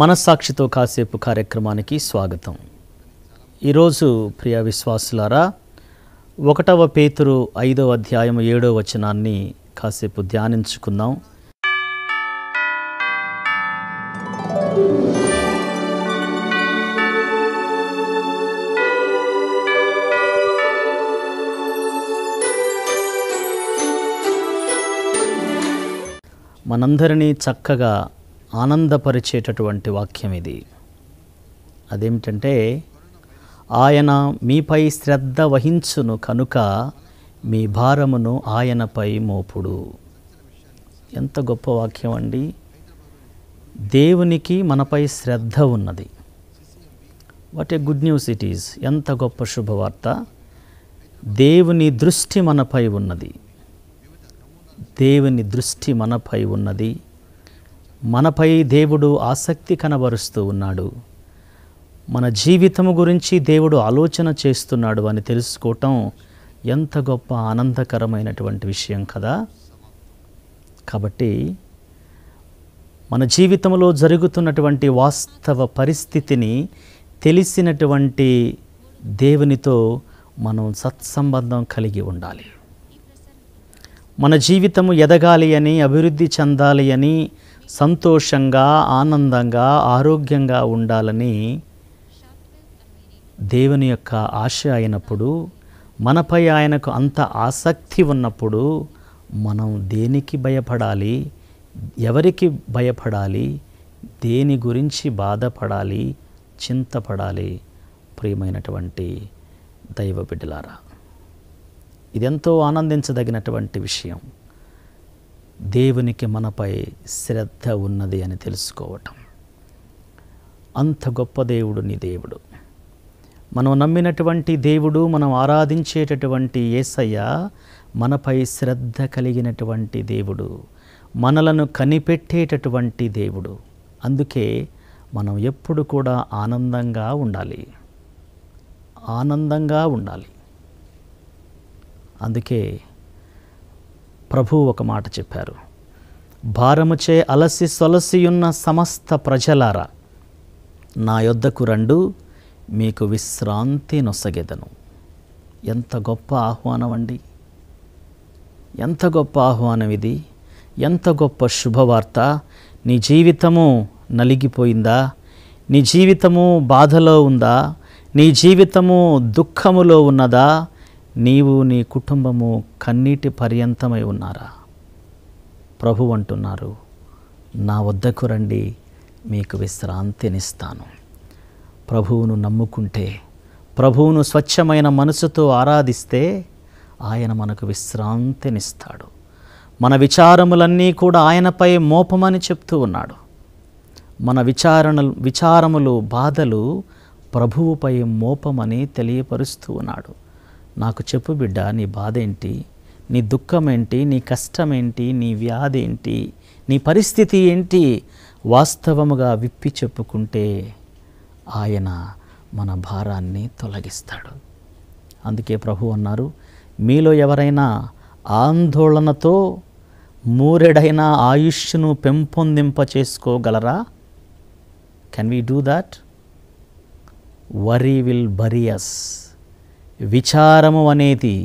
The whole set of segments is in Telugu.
మనస్సాక్షితో కాసేపు కార్యక్రమానికి స్వాగతం ఈరోజు ప్రియ విశ్వాసులారా ఒకటవ పేతురు ఐదవ అధ్యాయం ఏడవ వచనాన్ని కాసేపు ధ్యానించుకుందాం మనందరినీ చక్కగా ఆనందపరిచేటటువంటి వాక్యం ఇది అదేమిటంటే ఆయన మీపై శ్రద్ధ వహించును కనుక మీ భారమును ఆయనపై మోపుడు ఎంత గొప్ప వాక్యం అండి దేవునికి మనపై శ్రద్ధ ఉన్నది what a good news it is ఎంత గొప్ప శుభవార్త దేవుని దృష్టి మనపై ఉన్నది దేవుని దృష్టి మనపై ఉన్నది మనపై దేవుడు ఆసక్తి కనబరుస్తూ ఉన్నాడు మన జీవితము గురించి దేవుడు ఆలోచన చేస్తున్నాడు అని తెలుసుకోవటం ఎంత గొప్ప ఆనందకరమైనటువంటి విషయం కదా కాబట్టి మన జీవితంలో జరుగుతున్నటువంటి వాస్తవ పరిస్థితిని తెలిసినటువంటి దేవునితో మనం సత్సంబంధం కలిగి ఉండాలి మన జీవితము ఎదగాలి అని అభివృద్ధి చెందాలి అని సంతోషంగా ఆనందంగా ఆరోగ్యంగా ఉండాలని దేవుని యొక్క ఆశ అయినప్పుడు మనపై ఆయనకు అంత ఆసక్తి ఉన్నప్పుడు మనం దేనికి భయపడాలి ఎవరికి భయపడాలి దేని గురించి బాధపడాలి చింతపడాలి ప్రియమైనటువంటి దైవ బిడ్డలారా ఇదెంతో ఆనందించదగినటువంటి విషయం దేవునికి మనపై శ్రద్ధ ఉన్నది అని తెలుసుకోవటం అంత గొప్ప దేవుడు నీ దేవుడు మనం నమ్మినటువంటి దేవుడు మనం ఆరాధించేటటువంటి ఏసయ్య మనపై శ్రద్ధ కలిగినటువంటి దేవుడు మనలను కనిపెట్టేటటువంటి దేవుడు అందుకే మనం ఎప్పుడు కూడా ఆనందంగా ఉండాలి ఆనందంగా ఉండాలి అందుకే ప్రభు ఒక మాట చెప్పారు భారముచే అలసి సొలసియున్న సమస్త ప్రజలారా నా యొద్దకు రండు మీకు విశ్రాంతి నొసగెదను ఎంత గొప్ప ఆహ్వానం అండి ఎంత గొప్ప ఆహ్వానం ఇది ఎంత గొప్ప శుభవార్త నీ జీవితము నలిగిపోయిందా నీ జీవితము బాధలో ఉందా నీ జీవితము దుఃఖములో ఉన్నదా నీవు నీ కుటుంబము కన్నీటి పర్యంతమై ఉన్నారా ప్రభు అంటున్నారు నా వద్దకు రండి మీకు విశ్రాంతినిస్తాను ప్రభువును నమ్ముకుంటే ప్రభువును స్వచ్ఛమైన మనసుతో ఆరాధిస్తే ఆయన మనకు విశ్రాంతినిస్తాడు మన విచారములన్నీ కూడా ఆయనపై మోపమని చెప్తూ ఉన్నాడు మన విచారణ విచారములు బాధలు ప్రభువుపై మోపమని తెలియపరుస్తూ ఉన్నాడు నాకు చెప్పు బిడ్డ నీ బాధ ఏంటి నీ దుఃఖం ఏంటి నీ కష్టం ఏంటి నీ వ్యాధి ఏంటి నీ పరిస్థితి ఏంటి వాస్తవముగా విప్పి చెప్పుకుంటే ఆయన మన భారాన్ని తొలగిస్తాడు అందుకే ప్రభు అన్నారు మీలో ఎవరైనా ఆందోళనతో మూరెడైన ఆయుష్ను పెంపొందింప చేసుకోగలరా can we do that worry will bury us విచారము అనేది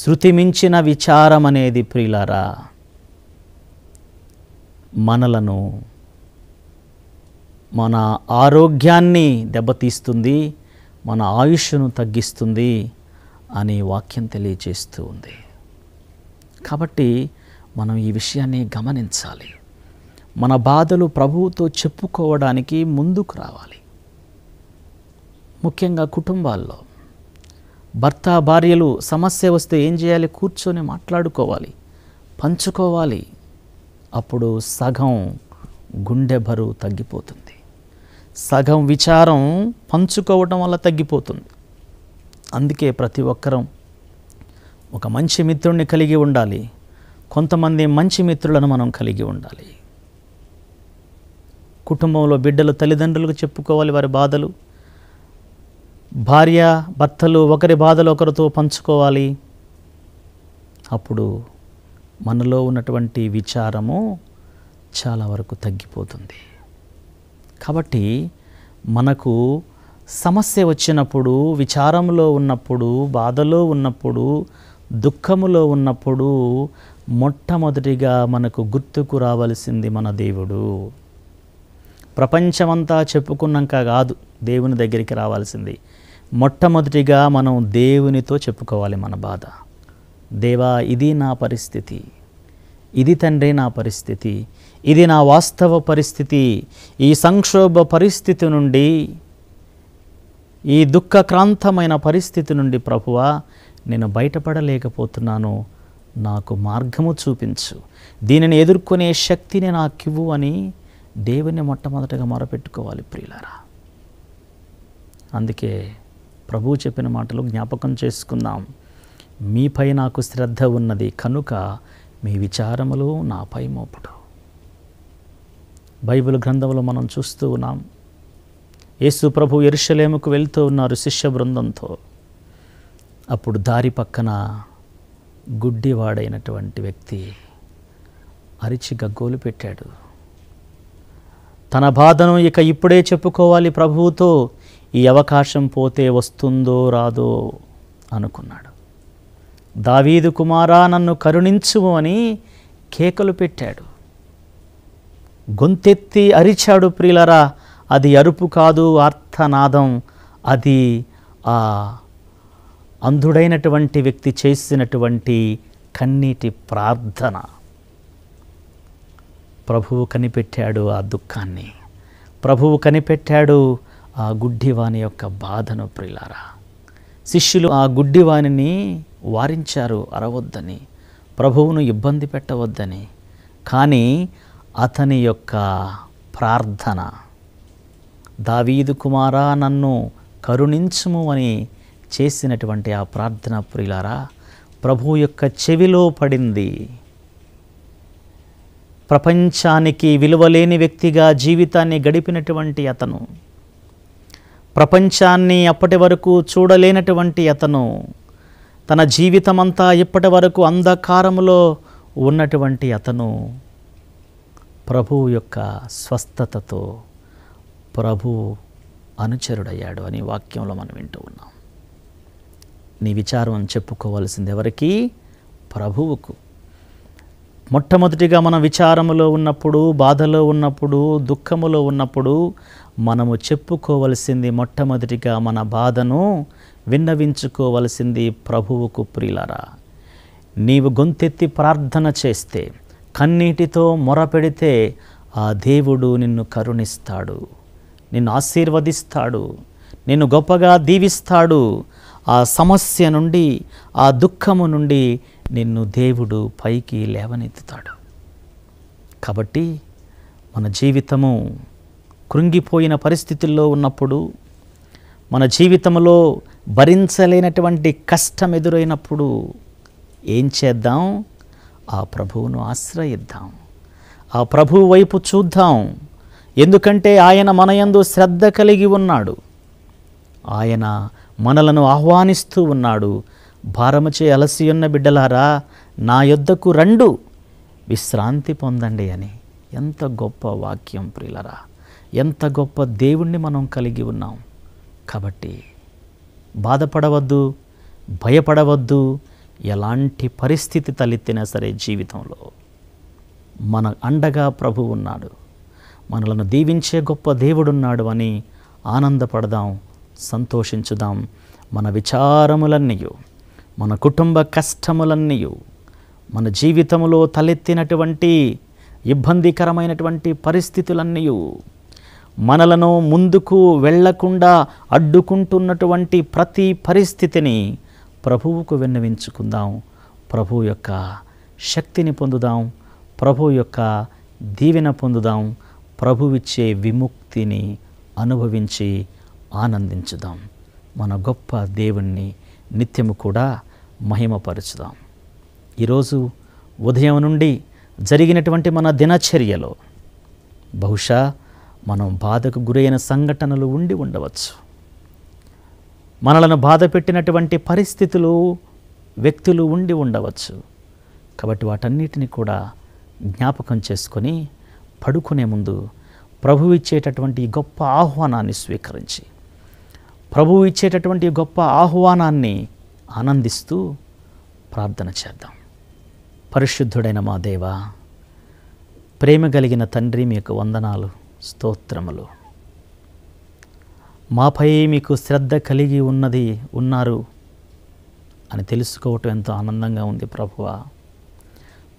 శృతి మించిన విచారం అనేది ప్రియులరా మనలను మన ఆరోగ్యాన్ని దెబ్బతీస్తుంది మన ఆయుష్ను తగ్గిస్తుంది అనే వాక్యం తెలియజేస్తూ ఉంది కాబట్టి మనం ఈ విషయాన్ని గమనించాలి మన బాధలు ప్రభువుతో చెప్పుకోవడానికి ముందుకు రావాలి ముఖ్యంగా కుటుంబాల్లో భర్త భార్యలు సమస్య వస్తే ఏం చేయాలి కూర్చొని మాట్లాడుకోవాలి పంచుకోవాలి అప్పుడు సగం గుండె బరువు తగ్గిపోతుంది సగం విచారం పంచుకోవటం వల్ల తగ్గిపోతుంది అందుకే ప్రతి ఒక్కరం ఒక మంచి మిత్రుడిని కలిగి ఉండాలి కొంతమంది మంచి మిత్రులను మనం కలిగి ఉండాలి కుటుంబంలో బిడ్డలు తల్లిదండ్రులకు చెప్పుకోవాలి వారి బాధలు భార్య భర్తలు ఒకరి బాధలు ఒకరితో పంచుకోవాలి అప్పుడు మనలో ఉన్నటువంటి విచారము చాలా వరకు తగ్గిపోతుంది కాబట్టి మనకు సమస్య వచ్చినప్పుడు విచారంలో ఉన్నప్పుడు బాధలో ఉన్నప్పుడు దుఃఖములో ఉన్నప్పుడు మొట్టమొదటిగా మనకు గుర్తుకు రావలసింది మన దేవుడు ప్రపంచమంతా చెప్పుకున్నాక కాదు దేవుని దగ్గరికి రావాల్సింది మొట్టమొదటిగా మనం దేవునితో చెప్పుకోవాలి మన బాధ దేవా ఇది నా పరిస్థితి ఇది తండ్రి నా పరిస్థితి ఇది నా వాస్తవ పరిస్థితి ఈ సంక్షోభ పరిస్థితి నుండి ఈ దుఃఖక్రాంతమైన పరిస్థితి నుండి ప్రభువా నేను బయటపడలేకపోతున్నాను నాకు మార్గము చూపించు దీనిని ఎదుర్కొనే శక్తిని నాకివ్వు అని దేవుని మొట్టమొదటగా మొరపెట్టుకోవాలి ప్రియులారా అందుకే ప్రభువు చెప్పిన మాటలు జ్ఞాపకం చేసుకుందాం మీపై నాకు శ్రద్ధ ఉన్నది కనుక మీ విచారములు నాపై మోపుడు బైబిల్ గ్రంథంలో మనం చూస్తూ ఉన్నాం యేసు ప్రభు ఎరుషలేముకు వెళ్తూ ఉన్నారు శిష్య బృందంతో అప్పుడు దారి పక్కన గుడ్డివాడైనటువంటి వ్యక్తి అరిచి గగ్గోలు పెట్టాడు తన బాధను ఇక ఇప్పుడే చెప్పుకోవాలి ప్రభువుతో ఈ అవకాశం పోతే వస్తుందో రాదో అనుకున్నాడు దావీదు కుమారా నన్ను కరుణించు అని కేకలు పెట్టాడు గొంతెత్తి అరిచాడు ప్రియులరా అది అరుపు కాదు అర్థనాదం అది ఆ అంధుడైనటువంటి వ్యక్తి చేసినటువంటి కన్నీటి ప్రార్థన ప్రభువు కనిపెట్టాడు ఆ దుఃఖాన్ని ప్రభువు కనిపెట్టాడు ఆ గుడ్డివాణి యొక్క బాధను ప్రిలారా శిష్యులు ఆ గుడ్డివాణిని వారించారు అరవద్దని ప్రభువును ఇబ్బంది పెట్టవద్దని కానీ అతని యొక్క ప్రార్థన దావీదు కుమారా నన్ను కరుణించుము అని చేసినటువంటి ఆ ప్రార్థన ప్రియులారా ప్రభు యొక్క చెవిలో పడింది ప్రపంచానికి విలువలేని వ్యక్తిగా జీవితాన్ని గడిపినటువంటి అతను ప్రపంచాన్ని అప్పటి వరకు చూడలేనటువంటి అతను తన జీవితమంతా ఇప్పటి వరకు అంధకారములో ఉన్నటువంటి అతను ప్రభు యొక్క స్వస్థతతో ప్రభు అనుచరుడయ్యాడు అని వాక్యంలో మనం వింటూ ఉన్నాం నీ విచారం చెప్పుకోవాల్సింది ఎవరికి ప్రభువుకు మొట్టమొదటిగా మన విచారములో ఉన్నప్పుడు బాధలో ఉన్నప్పుడు దుఃఖములో ఉన్నప్పుడు మనము చెప్పుకోవలసింది మొట్టమొదటిగా మన బాధను విన్నవించుకోవలసింది ప్రభువుకు ప్రియులరా నీవు గొంతెత్తి ప్రార్థన చేస్తే కన్నీటితో మొరపెడితే ఆ దేవుడు నిన్ను కరుణిస్తాడు నిన్ను ఆశీర్వదిస్తాడు నిన్ను గొప్పగా దీవిస్తాడు ఆ సమస్య నుండి ఆ దుఃఖము నుండి నిన్ను దేవుడు పైకి లేవనెత్తుతాడు కాబట్టి మన జీవితము కృంగిపోయిన పరిస్థితుల్లో ఉన్నప్పుడు మన జీవితంలో భరించలేనటువంటి కష్టం ఎదురైనప్పుడు ఏం చేద్దాం ఆ ప్రభువును ఆశ్రయిద్దాం ఆ ప్రభువు వైపు చూద్దాం ఎందుకంటే ఆయన మనయందు శ్రద్ధ కలిగి ఉన్నాడు ఆయన మనలను ఆహ్వానిస్తూ ఉన్నాడు భారమచే అలసియున్న బిడ్డలారా నా యొద్దకు రండు విశ్రాంతి పొందండి అని ఎంత గొప్ప వాక్యం ప్రియులరా ఎంత గొప్ప దేవుణ్ణి మనం కలిగి ఉన్నాం కాబట్టి బాధపడవద్దు భయపడవద్దు ఎలాంటి పరిస్థితి తలెత్తినా సరే జీవితంలో మన అండగా ప్రభు ఉన్నాడు మనలను దీవించే గొప్ప దేవుడున్నాడు అని ఆనందపడదాం సంతోషించుదాం మన విచారములన్నీ మన కుటుంబ కష్టములన్నీ మన జీవితంలో తలెత్తినటువంటి ఇబ్బందికరమైనటువంటి పరిస్థితులన్నీ మనలను ముందుకు వెళ్లకుండా అడ్డుకుంటున్నటువంటి ప్రతి పరిస్థితిని ప్రభువుకు విన్నవించుకుందాం ప్రభు యొక్క శక్తిని పొందుదాం ప్రభు యొక్క దీవెన పొందుదాం ప్రభువిచ్చే విముక్తిని అనుభవించి ఆనందించుదాం మన గొప్ప దేవుణ్ణి నిత్యము కూడా మహిమపరుచుదాం ఈరోజు ఉదయం నుండి జరిగినటువంటి మన దినచర్యలో బహుశా మనం బాధకు గురైన సంఘటనలు ఉండి ఉండవచ్చు మనలను బాధ పెట్టినటువంటి పరిస్థితులు వ్యక్తులు ఉండి ఉండవచ్చు కాబట్టి వాటన్నిటిని కూడా జ్ఞాపకం చేసుకొని పడుకునే ముందు ప్రభు ఇచ్చేటటువంటి గొప్ప ఆహ్వానాన్ని స్వీకరించి ప్రభువు ఇచ్చేటటువంటి గొప్ప ఆహ్వానాన్ని ఆనందిస్తూ ప్రార్థన చేద్దాం పరిశుద్ధుడైన మా దేవ ప్రేమ కలిగిన తండ్రి మీకు వందనాలు స్తోత్రములు మాపై మీకు శ్రద్ధ కలిగి ఉన్నది ఉన్నారు అని తెలుసుకోవటం ఎంతో ఆనందంగా ఉంది ప్రభువ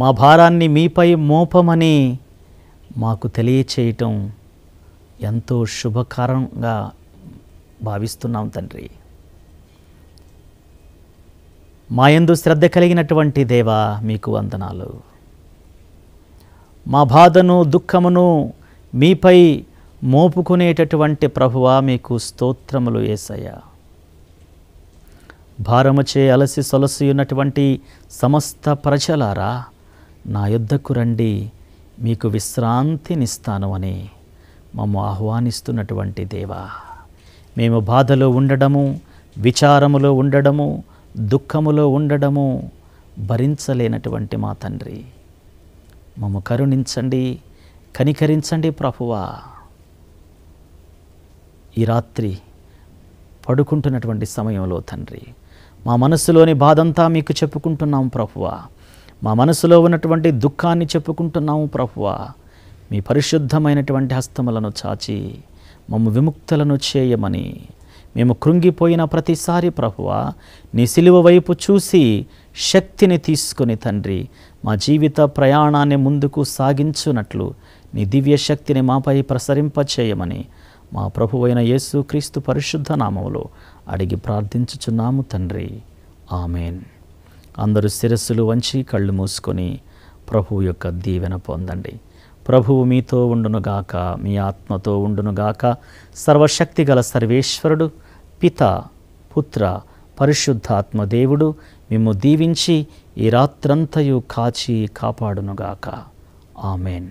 మా భారాన్ని మీపై మోపమని మాకు తెలియచేయటం ఎంతో శుభకరంగా భావిస్తున్నాం తండ్రి మాయందు శ్రద్ధ కలిగినటువంటి దేవా మీకు వందనాలు మా బాధను దుఃఖమును మీపై మోపుకునేటటువంటి ప్రభువా మీకు స్తోత్రములు ఏసయ్యా భారముచే అలసి సొలసి ఉన్నటువంటి సమస్త ప్రజలారా నా యుద్ధకు రండి మీకు విశ్రాంతినిస్తాను అని మమ్మ ఆహ్వానిస్తున్నటువంటి దేవా మేము బాధలో ఉండడము విచారములో ఉండడము దుఃఖములో ఉండడము భరించలేనటువంటి మా తండ్రి మమ్మ కరుణించండి కనికరించండి ప్రభువా ఈ రాత్రి పడుకుంటున్నటువంటి సమయంలో తండ్రి మా మనసులోని బాధంతా మీకు చెప్పుకుంటున్నాం ప్రభువా మా మనసులో ఉన్నటువంటి దుఃఖాన్ని చెప్పుకుంటున్నాము ప్రభువా మీ పరిశుద్ధమైనటువంటి హస్తములను చాచి మమ్మ విముక్తులను చేయమని మేము కృంగిపోయిన ప్రతిసారి ప్రభువ నీ సిలువ వైపు చూసి శక్తిని తీసుకుని తండ్రి మా జీవిత ప్రయాణాన్ని ముందుకు సాగించునట్లు నీ దివ్య శక్తిని మాపై ప్రసరింపచేయమని మా ప్రభు అయిన యేసు క్రీస్తు పరిశుద్ధ నామంలో అడిగి ప్రార్థించుచున్నాము తండ్రి ఆమెన్ అందరూ శిరస్సులు వంచి కళ్ళు మూసుకొని ప్రభు యొక్క దీవెన పొందండి ప్రభువు మీతో ఉండునుగాక మీ ఆత్మతో ఉండునుగాక సర్వశక్తి గల సర్వేశ్వరుడు పిత పుత్ర పరిశుద్ధాత్మ దేవుడు మిమ్ము దీవించి ఈ రాత్రంతయు కాచి కాపాడునుగాక ఆమెన్